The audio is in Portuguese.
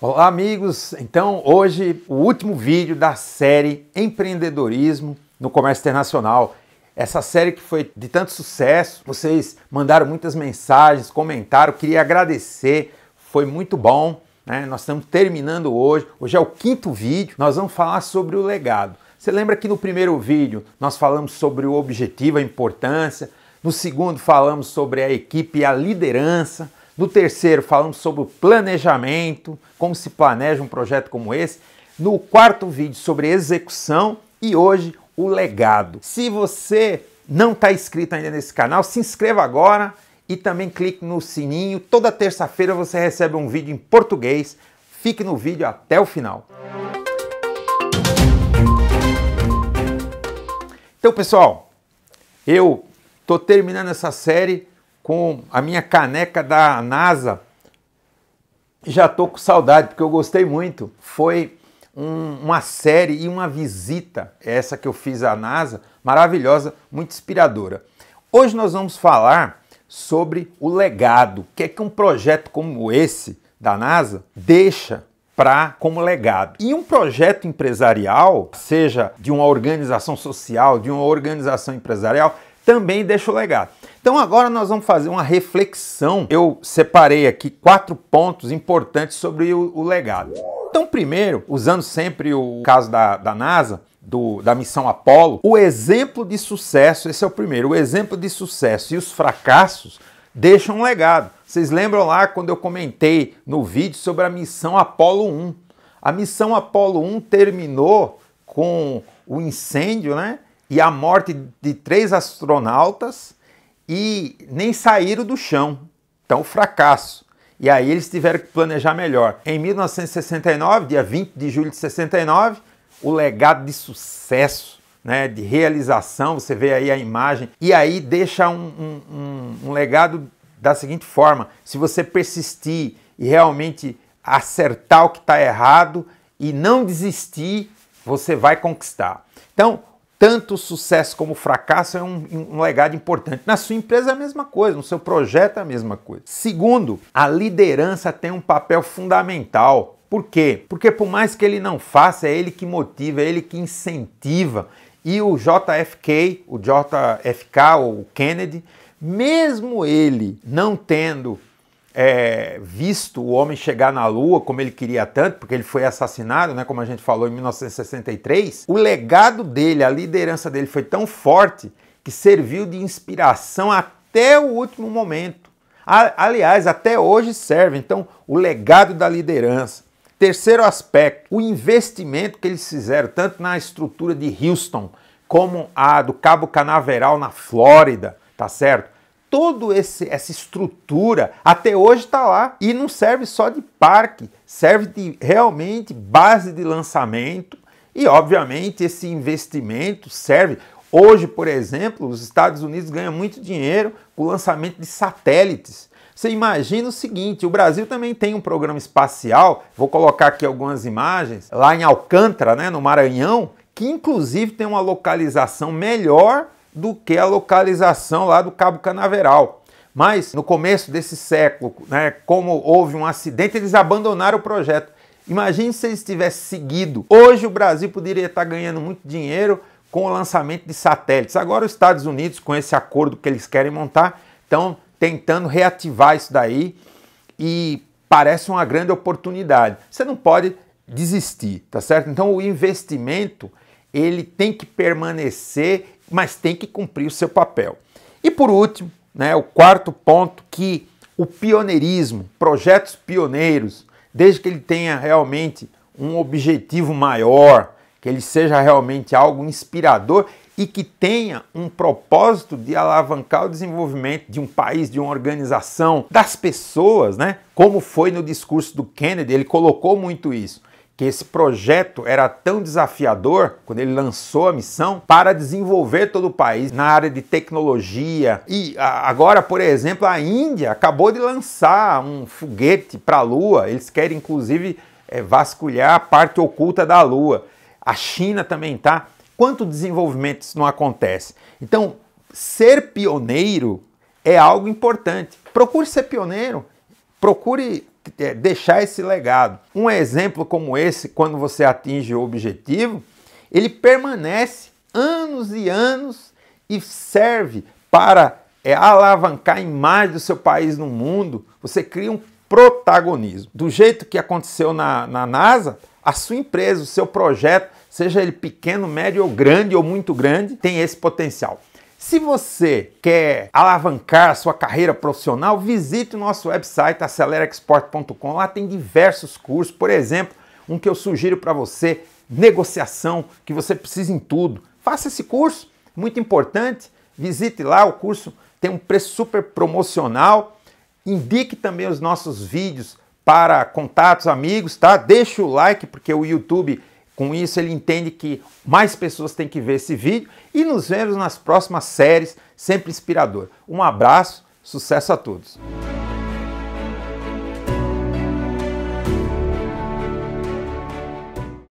Olá, amigos! Então, hoje o último vídeo da série Empreendedorismo no Comércio Internacional. Essa série que foi de tanto sucesso, vocês mandaram muitas mensagens, comentaram, queria agradecer, foi muito bom. Né? Nós estamos terminando hoje, hoje é o quinto vídeo, nós vamos falar sobre o legado. Você lembra que no primeiro vídeo nós falamos sobre o objetivo, a importância, no segundo falamos sobre a equipe e a liderança, no terceiro, falamos sobre o planejamento, como se planeja um projeto como esse. No quarto vídeo, sobre execução. E hoje, o legado. Se você não está inscrito ainda nesse canal, se inscreva agora e também clique no sininho. Toda terça-feira você recebe um vídeo em português. Fique no vídeo até o final. Então, pessoal, eu estou terminando essa série com a minha caneca da NASA. Já estou com saudade, porque eu gostei muito. Foi um, uma série e uma visita, essa que eu fiz à NASA, maravilhosa, muito inspiradora. Hoje nós vamos falar sobre o legado. O que é que um projeto como esse da NASA deixa para como legado. E um projeto empresarial, seja de uma organização social, de uma organização empresarial, também deixa o legado. Então agora nós vamos fazer uma reflexão. Eu separei aqui quatro pontos importantes sobre o, o legado. Então, primeiro, usando sempre o caso da, da NASA, do, da missão Apolo, o exemplo de sucesso, esse é o primeiro, o exemplo de sucesso e os fracassos deixam um legado. Vocês lembram lá quando eu comentei no vídeo sobre a missão Apolo 1? A missão Apolo 1 terminou com o incêndio, né? e a morte de três astronautas e nem saíram do chão. Então, fracasso. E aí eles tiveram que planejar melhor. Em 1969, dia 20 de julho de 69, o legado de sucesso, né, de realização, você vê aí a imagem, e aí deixa um, um, um legado da seguinte forma: se você persistir e realmente acertar o que está errado e não desistir, você vai conquistar. Então, tanto sucesso como fracasso é um, um, legado importante. Na sua empresa é a mesma coisa, no seu projeto é a mesma coisa. Segundo, a liderança tem um papel fundamental. Por quê? Porque por mais que ele não faça, é ele que motiva, é ele que incentiva. E o JFK, o JFK ou o Kennedy, mesmo ele não tendo é, visto o homem chegar na Lua como ele queria tanto, porque ele foi assassinado, né, como a gente falou, em 1963, o legado dele, a liderança dele foi tão forte que serviu de inspiração até o último momento. Aliás, até hoje serve. Então, o legado da liderança. Terceiro aspecto, o investimento que eles fizeram tanto na estrutura de Houston como a do Cabo Canaveral na Flórida, tá certo? toda essa estrutura até hoje está lá e não serve só de parque, serve de realmente base de lançamento e, obviamente, esse investimento serve. Hoje, por exemplo, os Estados Unidos ganham muito dinheiro com o lançamento de satélites. Você imagina o seguinte: o Brasil também tem um programa espacial. Vou colocar aqui algumas imagens lá em Alcântara, né, no Maranhão, que inclusive tem uma localização melhor do que a localização lá do Cabo Canaveral. Mas no começo desse século, né, como houve um acidente, eles abandonaram o projeto. Imagine se eles tivessem seguido. Hoje o Brasil poderia estar ganhando muito dinheiro com o lançamento de satélites. Agora os Estados Unidos, com esse acordo que eles querem montar, estão tentando reativar isso daí e parece uma grande oportunidade. Você não pode desistir, tá certo? Então o investimento ele tem que permanecer mas tem que cumprir o seu papel. E por último, né, o quarto ponto que o pioneirismo, projetos pioneiros, desde que ele tenha realmente um objetivo maior, que ele seja realmente algo inspirador e que tenha um propósito de alavancar o desenvolvimento de um país, de uma organização, das pessoas, né? Como foi no discurso do Kennedy, ele colocou muito isso que esse projeto era tão desafiador quando ele lançou a missão para desenvolver todo o país na área de tecnologia. E agora, por exemplo, a Índia acabou de lançar um foguete para a Lua. Eles querem, inclusive, eh, vasculhar a parte oculta da Lua. A China também está. Quanto desenvolvimento isso não acontece? Então, ser pioneiro é algo importante. Procure ser pioneiro, procure é, deixar esse legado. Um exemplo como esse, quando você atinge o objetivo, ele permanece anos e anos e serve para é, alavancar a imagem do seu país no mundo. Você cria um protagonismo. Do jeito que aconteceu na, na NASA, a sua empresa, o seu projeto, seja ele pequeno, médio ou grande ou muito grande, tem esse potencial. Se você quer alavancar sua carreira profissional, visite o nosso website acelerexport.com. Lá tem diversos cursos, por exemplo, um que eu sugiro para você, negociação, que você precisa em tudo. Faça esse curso, muito importante. Visite lá, o curso tem um preço super promocional. Indique também os nossos vídeos para contatos, amigos, tá? Deixa o like porque o YouTube com isso, ele entende que mais pessoas têm que ver esse vídeo e nos vemos nas próximas séries, sempre inspirador. Um abraço, sucesso a todos!